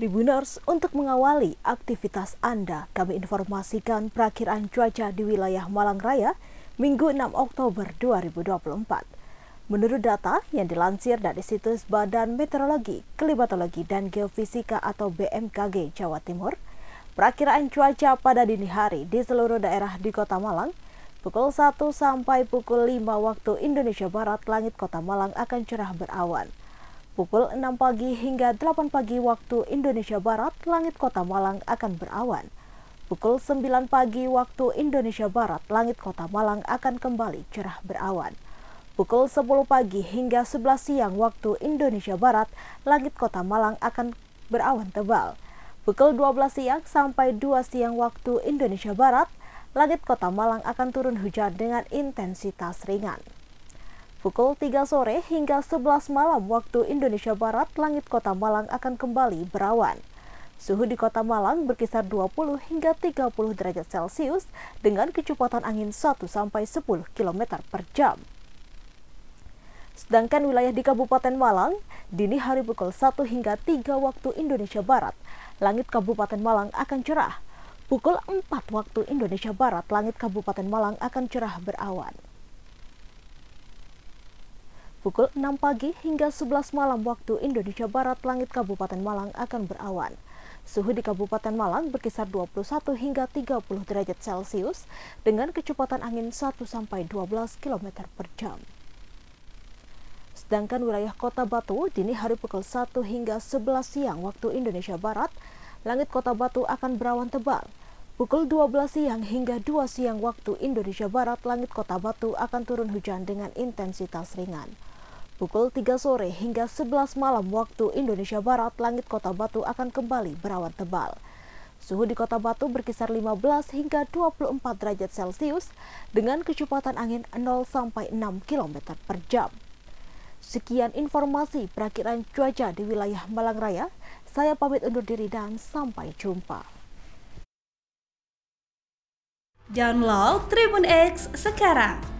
Tribuners, untuk mengawali aktivitas Anda, kami informasikan perakhiran cuaca di wilayah Malang Raya Minggu 6 Oktober 2024. Menurut data yang dilansir dari situs Badan Meteorologi, Klimatologi, dan Geofisika atau BMKG Jawa Timur, perakhiran cuaca pada dini hari di seluruh daerah di Kota Malang pukul 1 sampai pukul 5 waktu Indonesia Barat langit Kota Malang akan cerah berawan pukul 6 pagi hingga 8 pagi waktu Indonesia Barat, langit kota Malang akan berawan. Pukul 9 pagi waktu Indonesia Barat, langit kota Malang akan kembali cerah berawan. Pukul 10 pagi hingga 11 siang waktu Indonesia Barat, langit kota Malang akan berawan tebal. Pukul 12 siang sampai 2 siang waktu Indonesia Barat, langit kota Malang akan turun hujan dengan intensitas ringan. Pukul 3 sore hingga 11 malam waktu Indonesia Barat, langit kota Malang akan kembali berawan. Suhu di kota Malang berkisar 20 hingga 30 derajat Celcius dengan kecepatan angin 1 sampai 10 km per jam. Sedangkan wilayah di Kabupaten Malang, dini hari pukul 1 hingga 3 waktu Indonesia Barat, langit Kabupaten Malang akan cerah. Pukul 4 waktu Indonesia Barat, langit Kabupaten Malang akan cerah berawan. Pukul 6 pagi hingga 11 malam waktu Indonesia Barat, langit Kabupaten Malang akan berawan. Suhu di Kabupaten Malang berkisar 21 hingga 30 derajat Celcius dengan kecepatan angin 1 sampai 12 km per jam. Sedangkan wilayah kota Batu, dini hari pukul 1 hingga 11 siang waktu Indonesia Barat, langit kota Batu akan berawan tebal. Pukul 12 siang hingga 2 siang waktu Indonesia Barat, langit kota Batu akan turun hujan dengan intensitas ringan. Pukul 3 sore hingga 11 malam waktu Indonesia Barat, langit kota Batu akan kembali berawan tebal. Suhu di kota Batu berkisar 15 hingga 24 derajat Celcius dengan kecepatan angin 0 sampai 6 km per jam. Sekian informasi perakiran cuaca di wilayah Malang Raya. Saya pamit undur diri dan sampai jumpa. Download Tribun X sekarang